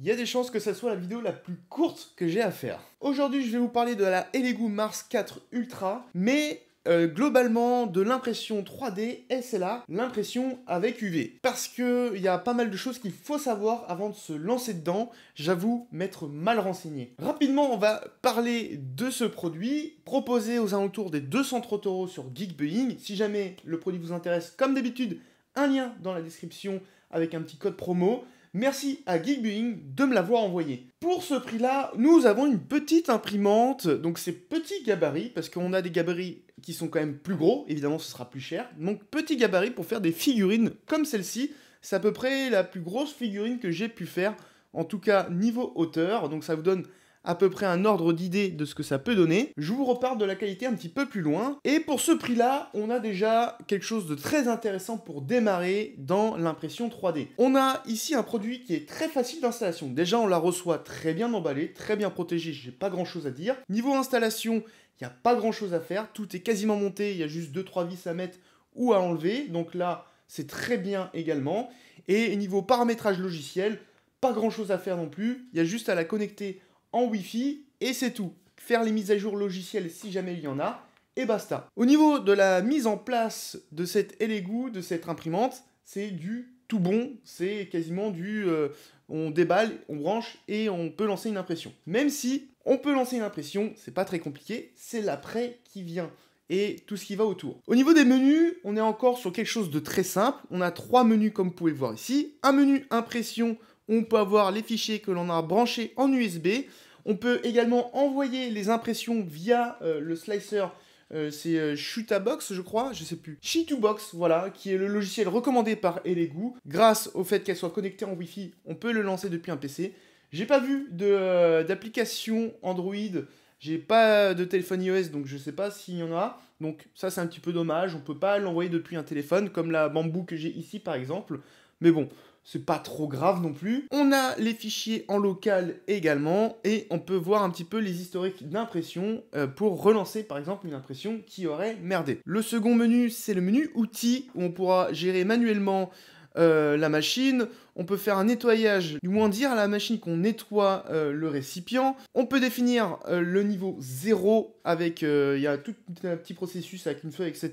il y a des chances que ça soit la vidéo la plus courte que j'ai à faire. Aujourd'hui, je vais vous parler de la Elegoo Mars 4 Ultra, mais euh, globalement de l'impression 3D SLA, l'impression avec UV. Parce que il y a pas mal de choses qu'il faut savoir avant de se lancer dedans, j'avoue m'être mal renseigné. Rapidement, on va parler de ce produit, proposé aux alentours des 230 euros sur Geekbuying. Si jamais le produit vous intéresse, comme d'habitude, un lien dans la description avec un petit code promo. Merci à Geekbuying de me l'avoir envoyé. Pour ce prix-là, nous avons une petite imprimante, donc c'est petit gabarit, parce qu'on a des gabarits qui sont quand même plus gros, évidemment ce sera plus cher. Donc petit gabarit pour faire des figurines comme celle-ci, c'est à peu près la plus grosse figurine que j'ai pu faire, en tout cas niveau hauteur, donc ça vous donne à peu près un ordre d'idée de ce que ça peut donner. Je vous repars de la qualité un petit peu plus loin. Et pour ce prix-là, on a déjà quelque chose de très intéressant pour démarrer dans l'impression 3D. On a ici un produit qui est très facile d'installation. Déjà, on la reçoit très bien emballée, très bien protégée, j'ai pas grand-chose à dire. Niveau installation, il n'y a pas grand-chose à faire. Tout est quasiment monté, il y a juste 2-3 vis à mettre ou à enlever. Donc là, c'est très bien également. Et niveau paramétrage logiciel, pas grand chose à faire non plus. Il y a juste à la connecter en Wi-Fi et c'est tout. Faire les mises à jour logicielles si jamais il y en a et basta. Au niveau de la mise en place de cette Elegoo, de cette imprimante, c'est du tout bon, c'est quasiment du euh, on déballe, on branche et on peut lancer une impression. Même si on peut lancer une impression, c'est pas très compliqué, c'est l'après qui vient et tout ce qui va autour. Au niveau des menus, on est encore sur quelque chose de très simple. On a trois menus comme vous pouvez le voir ici. Un menu impression on peut avoir les fichiers que l'on a branchés en USB. On peut également envoyer les impressions via euh, le slicer. Euh, c'est Chutabox, euh, je crois, je sais plus. Box, voilà, qui est le logiciel recommandé par Elegoo. Grâce au fait qu'elle soit connectée en Wi-Fi, on peut le lancer depuis un PC. J'ai pas vu d'application Android, j'ai pas de téléphone iOS, donc je sais pas s'il y en a. Donc ça, c'est un petit peu dommage, on peut pas l'envoyer depuis un téléphone, comme la bambou que j'ai ici par exemple. Mais bon, c'est pas trop grave non plus. On a les fichiers en local également et on peut voir un petit peu les historiques d'impression euh, pour relancer par exemple une impression qui aurait merdé. Le second menu, c'est le menu outils où on pourra gérer manuellement euh, la machine, on peut faire un nettoyage, du moins dire à la machine qu'on nettoie euh, le récipient, on peut définir euh, le niveau 0 avec, il y a tout un petit processus avec une feuille, etc.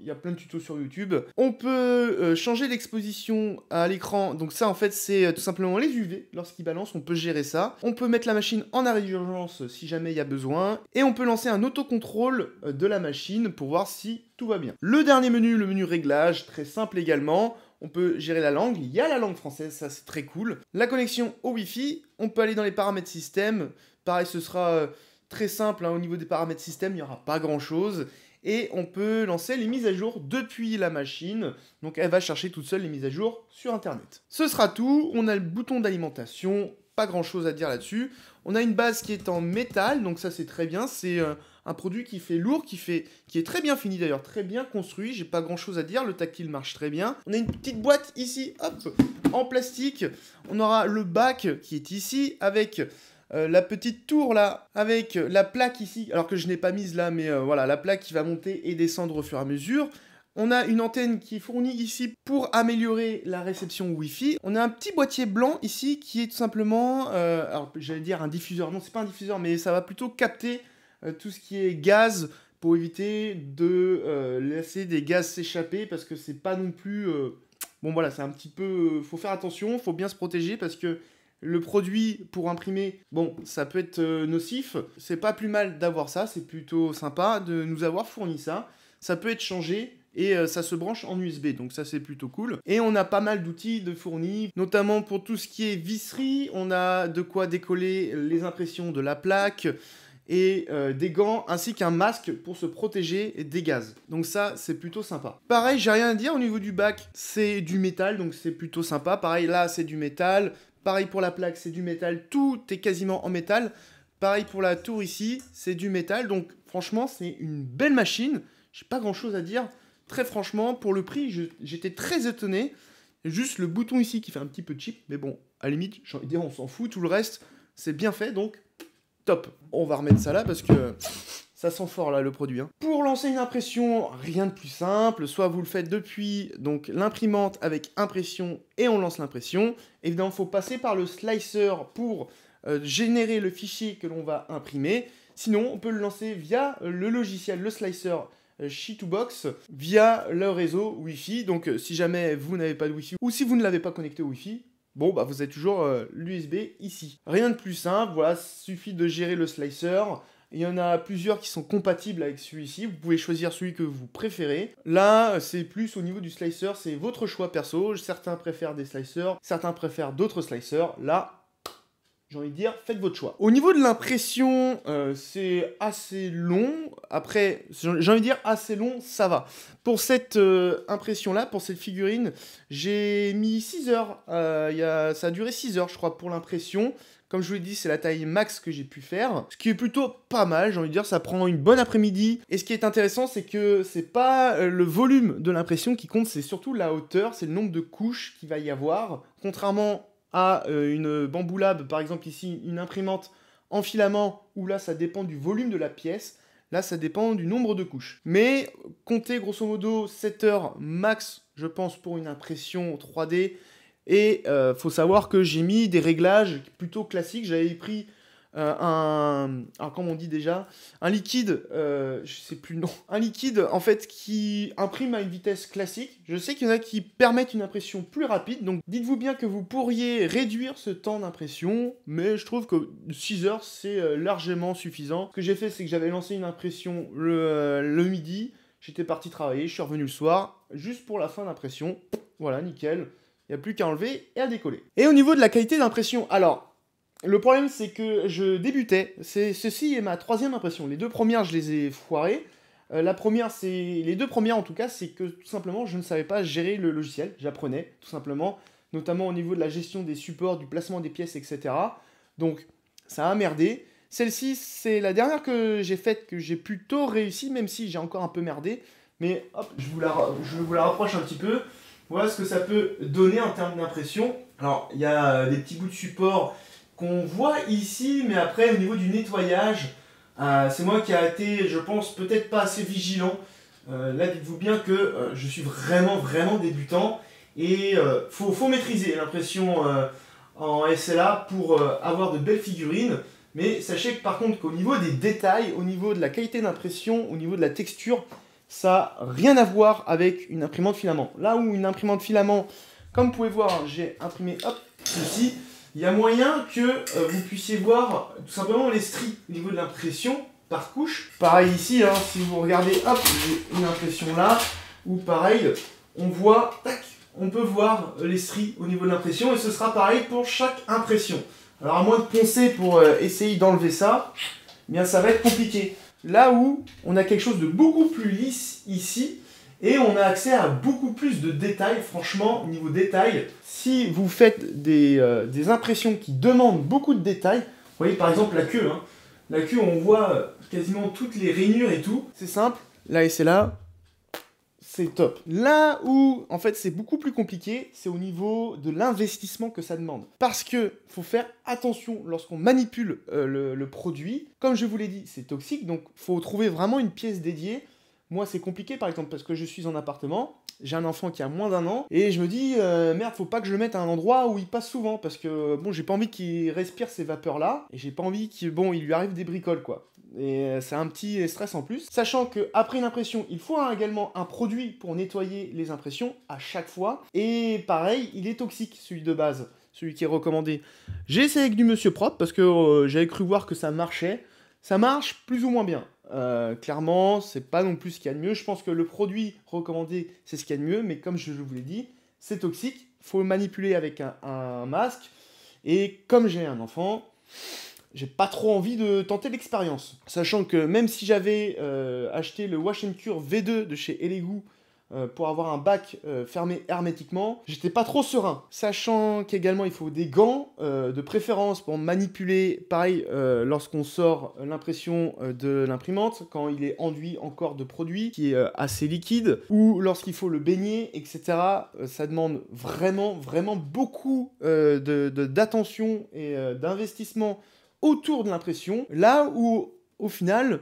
Il y a plein de tutos sur YouTube. On peut changer l'exposition à l'écran, donc ça en fait c'est tout simplement les UV, lorsqu'ils balancent, on peut gérer ça. On peut mettre la machine en arrêt d'urgence si jamais il y a besoin, et on peut lancer un autocontrôle de la machine pour voir si tout va bien. Le dernier menu, le menu réglage, très simple également on peut gérer la langue, il y a la langue française, ça c'est très cool. La connexion au Wi-Fi, on peut aller dans les paramètres système, pareil ce sera euh, très simple, hein, au niveau des paramètres système, il n'y aura pas grand-chose. Et on peut lancer les mises à jour depuis la machine, donc elle va chercher toute seule les mises à jour sur Internet. Ce sera tout, on a le bouton d'alimentation, pas grand-chose à dire là-dessus. On a une base qui est en métal, donc ça c'est très bien, c'est... Euh, un produit qui fait lourd, qui, fait, qui est très bien fini d'ailleurs, très bien construit, j'ai pas grand chose à dire, le tactile marche très bien. On a une petite boîte ici, hop, en plastique, on aura le bac qui est ici, avec... Euh, la petite tour là, avec la plaque ici, alors que je n'ai pas mise là, mais euh, voilà, la plaque qui va monter et descendre au fur et à mesure. On a une antenne qui est fournie ici pour améliorer la réception Wi-Fi. On a un petit boîtier blanc ici qui est tout simplement, euh, alors j'allais dire un diffuseur, non c'est pas un diffuseur, mais ça va plutôt capter euh, tout ce qui est gaz pour éviter de euh, laisser des gaz s'échapper parce que c'est pas non plus euh, bon voilà c'est un petit peu faut faire attention faut bien se protéger parce que le produit pour imprimer, bon, ça peut être nocif. C'est pas plus mal d'avoir ça, c'est plutôt sympa de nous avoir fourni ça. Ça peut être changé et ça se branche en USB, donc ça c'est plutôt cool. Et on a pas mal d'outils de fournis, notamment pour tout ce qui est visserie. On a de quoi décoller les impressions de la plaque, et euh, des gants ainsi qu'un masque pour se protéger des gaz. Donc ça, c'est plutôt sympa. Pareil, j'ai rien à dire au niveau du bac, c'est du métal, donc c'est plutôt sympa. Pareil, là, c'est du métal. Pareil pour la plaque, c'est du métal. Tout est quasiment en métal. Pareil pour la tour ici, c'est du métal. Donc franchement, c'est une belle machine. J'ai pas grand-chose à dire. Très franchement, pour le prix, j'étais très étonné. Juste le bouton ici qui fait un petit peu cheap, mais bon, à la limite, j'ai envie de dire, on s'en fout. Tout le reste, c'est bien fait, donc Top. On va remettre ça là parce que ça sent fort là le produit. Hein. Pour lancer une impression, rien de plus simple. Soit vous le faites depuis donc l'imprimante avec impression et on lance l'impression. Évidemment, faut passer par le slicer pour euh, générer le fichier que l'on va imprimer. Sinon, on peut le lancer via le logiciel, le slicer euh, sheet via le réseau Wi-Fi. Donc euh, si jamais vous n'avez pas de Wi-Fi ou si vous ne l'avez pas connecté au Wi-Fi, bon, bah, vous avez toujours euh, l'USB ici. Rien de plus simple, voilà, suffit de gérer le slicer. Il y en a plusieurs qui sont compatibles avec celui-ci, vous pouvez choisir celui que vous préférez. Là, euh, c'est plus au niveau du slicer, c'est votre choix perso. Certains préfèrent des slicers, certains préfèrent d'autres slicers. Là, j'ai envie de dire, faites votre choix. Au niveau de l'impression, euh, c'est assez long. Après, j'ai envie de dire, assez long, ça va. Pour cette euh, impression-là, pour cette figurine, j'ai mis 6 heures. Euh, ça a duré 6 heures, je crois, pour l'impression. Comme je vous l'ai dit, c'est la taille max que j'ai pu faire, ce qui est plutôt pas mal, j'ai envie de dire, ça prend une bonne après-midi. Et ce qui est intéressant, c'est que c'est pas le volume de l'impression qui compte, c'est surtout la hauteur, c'est le nombre de couches qu'il va y avoir. Contrairement à euh, une bamboulab, par exemple ici une imprimante en filament, où là ça dépend du volume de la pièce, là ça dépend du nombre de couches. Mais comptez grosso modo 7 heures max, je pense, pour une impression 3D. Et euh, faut savoir que j'ai mis des réglages plutôt classiques, j'avais pris euh, un, alors comme on dit déjà, un liquide, euh, je sais plus le nom, un liquide en fait qui imprime à une vitesse classique. Je sais qu'il y en a qui permettent une impression plus rapide, donc dites-vous bien que vous pourriez réduire ce temps d'impression, mais je trouve que 6 heures c'est euh, largement suffisant. Ce que j'ai fait c'est que j'avais lancé une impression le, le midi, j'étais parti travailler, je suis revenu le soir, juste pour la fin d'impression, voilà nickel. Il n'y a plus qu'à enlever et à décoller. Et au niveau de la qualité d'impression, alors le problème, c'est que je débutais. C'est, ceci est ma troisième impression. Les deux premières, je les ai foirées. Euh, la première, c'est les deux premières en tout cas, c'est que tout simplement, je ne savais pas gérer le logiciel. J'apprenais tout simplement, notamment au niveau de la gestion des supports, du placement des pièces, etc. Donc, ça a merdé. Celle-ci, c'est la dernière que j'ai faite que j'ai plutôt réussi, même si j'ai encore un peu merdé. Mais hop, je vous la, je vous la rapproche un petit peu. Voilà ce que ça peut donner en termes d'impression. Alors, il y a euh, des petits bouts de support qu'on voit ici, mais après au niveau du nettoyage, euh, c'est moi qui a été, je pense, peut-être pas assez vigilant. Euh, là, dites-vous bien que euh, je suis vraiment, vraiment débutant et faut, faut maîtriser l'impression en SLA pour avoir de belles figurines. Mais sachez que par contre qu'au niveau des détails, au niveau de la qualité d'impression, au niveau de la texture, ça n'a rien à voir avec une imprimante filament. Là où une imprimante filament, comme vous pouvez voir, j'ai imprimé hop, ceci il y a moyen que euh, vous puissiez voir tout simplement les stries au niveau de l'impression par couche. Pareil ici, hein, si vous regardez, hop, j'ai une impression là, ou pareil, on voit, tac, on peut voir euh, les stries au niveau de l'impression, et ce sera pareil pour chaque impression. Alors à moins de poncer pour euh, essayer d'enlever ça, eh bien ça va être compliqué. Là où on a quelque chose de beaucoup plus lisse ici, et on a accès à beaucoup plus de détails, franchement, au niveau détails. Si vous faites euh, des, impressions qui demandent beaucoup de détails, vous voyez par exemple la queue, hein. la queue on voit euh, quasiment toutes les rainures et tout, c'est simple, là et c'est là, c'est top. Là où en fait c'est beaucoup plus compliqué, c'est au niveau de l'investissement que ça demande. Parce que faut faire attention lorsqu'on manipule euh, le, le produit, comme je vous l'ai dit c'est toxique, donc faut trouver vraiment une pièce dédiée moi, c'est compliqué, par exemple, parce que je suis en appartement, j'ai un enfant qui a moins d'un an, et je me dis, euh, merde, faut pas que je le mette à un endroit où il passe souvent, parce que, bon, j'ai pas envie qu'il respire ces vapeurs-là, et j'ai pas envie qu'il, bon, il lui arrive des bricoles, quoi. Et c'est euh, un petit stress en plus. Sachant que après une impression, il faut également un produit pour nettoyer les impressions à chaque fois. Et pareil, il est toxique, celui de base, celui qui est recommandé. J'ai essayé avec du Monsieur Propre, parce que euh, j'avais cru voir que ça marchait. Ça marche plus ou moins bien. Euh, clairement, c'est pas non plus ce qu'il y a de mieux. Je pense que le produit recommandé, c'est ce qu'il y a de mieux, mais comme je vous l'ai dit, c'est toxique. Faut manipuler avec un, masque. Et comme j'ai un enfant, j'ai pas trop envie de tenter l'expérience. Sachant que même si j'avais euh, acheté le Wash Cure V2 de chez Elegoo euh, pour avoir un bac euh, fermé hermétiquement, j'étais pas trop serein. Sachant qu'également il faut des gants, euh, de préférence pour manipuler, pareil, lorsqu'on sort l'impression de l'imprimante, quand il est enduit encore de produit qui est assez liquide, ou lorsqu'il faut le baigner, etc. ça demande vraiment, vraiment beaucoup d'attention de, et d'investissement autour de l'impression, là où au final,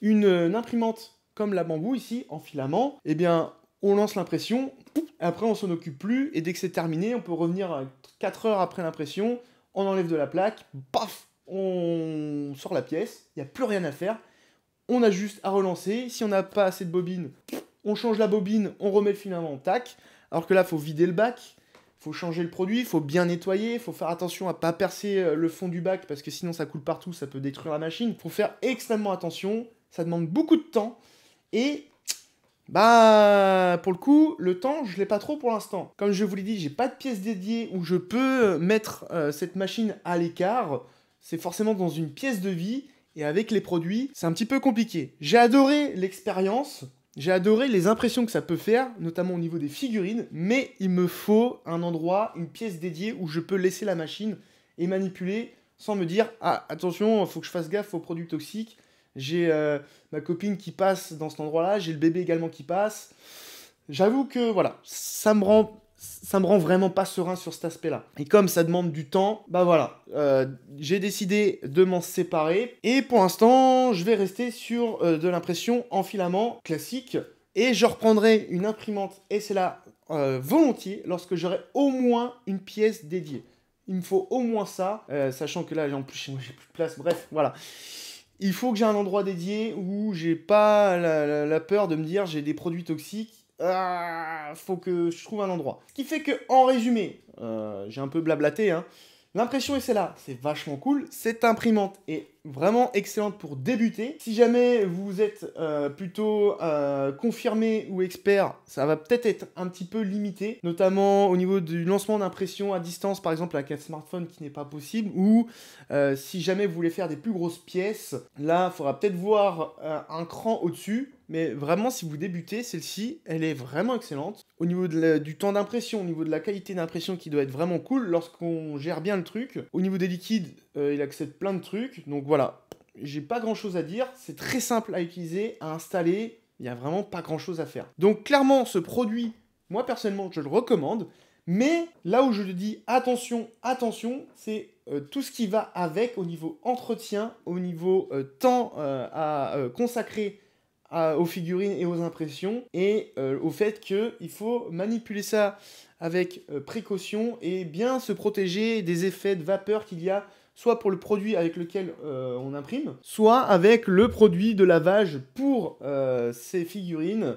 une imprimante comme la bambou ici en filament, eh bien on lance l'impression, après on s'en occupe plus, et dès que c'est terminé, on peut revenir 4 heures après l'impression, on enlève de la plaque, paf, on sort la pièce, il n'y a plus rien à faire, on a juste à relancer, si on n'a pas assez de bobine, on change la bobine, on remet le filament tac, alors que là, faut vider le bac, faut changer le produit, faut bien nettoyer, faut faire attention à pas percer euh, le fond du bac, parce que sinon ça coule partout, ça peut détruire la machine, faut faire extrêmement attention, ça demande beaucoup de temps, et bah, pour le coup, le temps, je l'ai pas trop pour l'instant. Comme je vous l'ai dit, j'ai pas de pièce dédiée où je peux euh, mettre euh, cette machine à l'écart. C'est forcément dans une pièce de vie et avec les produits, c'est un petit peu compliqué. J'ai adoré l'expérience, j'ai adoré les impressions que ça peut faire, notamment au niveau des figurines, mais il me faut un endroit, une pièce dédiée où je peux laisser la machine et manipuler sans me dire ah attention, faut que je fasse gaffe aux produits toxiques, j'ai euh, ma copine qui passe dans cet endroit-là, j'ai le bébé également qui passe. J'avoue que voilà, ça me rend ça me rend vraiment pas serein sur cet aspect-là. Et comme ça demande du temps, bah voilà, euh, j'ai décidé de m'en séparer. Et pour l'instant, je vais rester sur euh, de l'impression en filament classique. Et je reprendrai une imprimante, et c'est là volontiers, lorsque j'aurai au moins une pièce dédiée. Il me faut au moins ça, sachant que là, en plus, j'ai plus de place, bref, voilà il faut que j'ai un endroit dédié où j'ai pas la, peur de me dire j'ai des produits toxiques. Ah, faut que je trouve un endroit. Ce qui fait que, en résumé, euh, j'ai un peu blablaté, hein, l'impression est celle-là, c'est vachement cool. c'est imprimante est vraiment excellente pour débuter. Si jamais vous êtes euh, plutôt euh, confirmé ou expert, ça va peut-être être un petit peu limité, notamment au niveau du lancement d'impression à distance, par exemple avec un smartphone qui n'est pas possible, ou euh, si jamais vous voulez faire des plus grosses pièces, là, il faudra peut-être voir un cran au-dessus. Mais vraiment, si vous débutez, celle-ci, elle est vraiment excellente. Au niveau du temps d'impression, au niveau de la qualité d'impression qui doit être vraiment cool lorsqu'on gère bien le truc. Au niveau des liquides, euh, il accepte plein de trucs. Donc voilà, j'ai pas grand chose à dire. C'est très simple à utiliser, à installer. Il n'y a vraiment pas grand chose à faire. Donc clairement, ce produit, moi personnellement, je le recommande. Mais là où je le dis attention, attention, c'est euh, tout ce qui va avec au niveau entretien, au niveau euh, temps à consacrer aux figurines et aux impressions, et au fait qu'il faut manipuler ça avec précaution et bien se protéger des effets de vapeur qu'il y a soit pour le produit avec lequel euh, on imprime, soit avec le produit de lavage pour euh, ces figurines.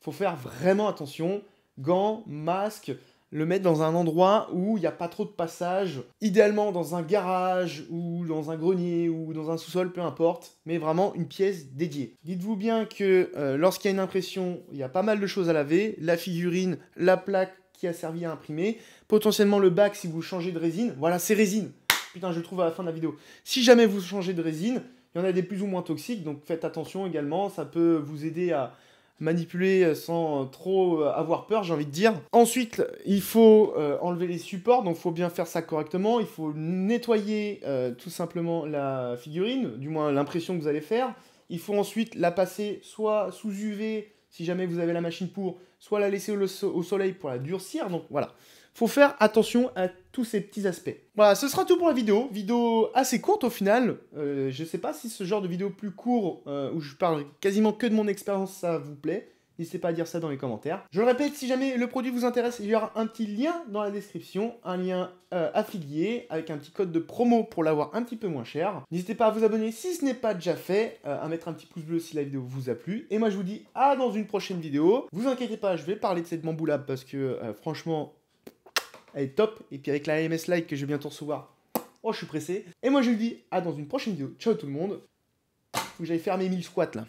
Faut faire vraiment attention, gants, masques, le mettre dans un endroit où il n'y a pas trop de passage, idéalement dans un garage ou dans un grenier ou dans un sous-sol, peu importe, mais vraiment une pièce dédiée. Dites-vous bien que euh, lorsqu'il y a une impression, il y a pas mal de choses à laver, la figurine, la plaque qui a servi à imprimer, potentiellement le bac si vous changez de résine, voilà, c'est résine putain, je trouve à la fin de la vidéo. Si jamais vous changez de résine, il y en a des plus ou moins toxiques, donc faites attention également, ça peut vous aider à manipuler sans trop avoir peur, j'ai envie de dire. Ensuite, il faut euh, enlever les supports, donc il faut bien faire ça correctement, il faut nettoyer euh, tout simplement la figurine, du moins l'impression que vous allez faire. Il faut ensuite la passer soit sous UV, si jamais vous avez la machine pour, soit la laisser au, soleil pour la durcir, donc voilà faut faire attention à tous ces petits aspects. Voilà, ce sera tout pour la vidéo. Vidéo assez courte au final. Euh, je sais pas si ce genre de vidéo plus court, euh, où je parle quasiment que de mon expérience, ça vous plaît. N'hésitez pas à dire ça dans les commentaires. Je le répète, si jamais le produit vous intéresse, il y aura un petit lien dans la description, un lien euh, affilié avec un petit code de promo pour l'avoir un petit peu moins cher. N'hésitez pas à vous abonner si ce n'est pas déjà fait, à mettre un petit pouce bleu si la vidéo vous a plu. Et moi je vous dis à dans une prochaine vidéo. Vous inquiétez pas, je vais parler de cette bamboulab parce que franchement, elle est top. Et puis avec la MS Like que je vais bientôt recevoir, oh, je suis pressé. Et moi, je vous dis à dans une prochaine vidéo. Ciao tout le monde. Faut que j'aille faire mes 1000 squats là.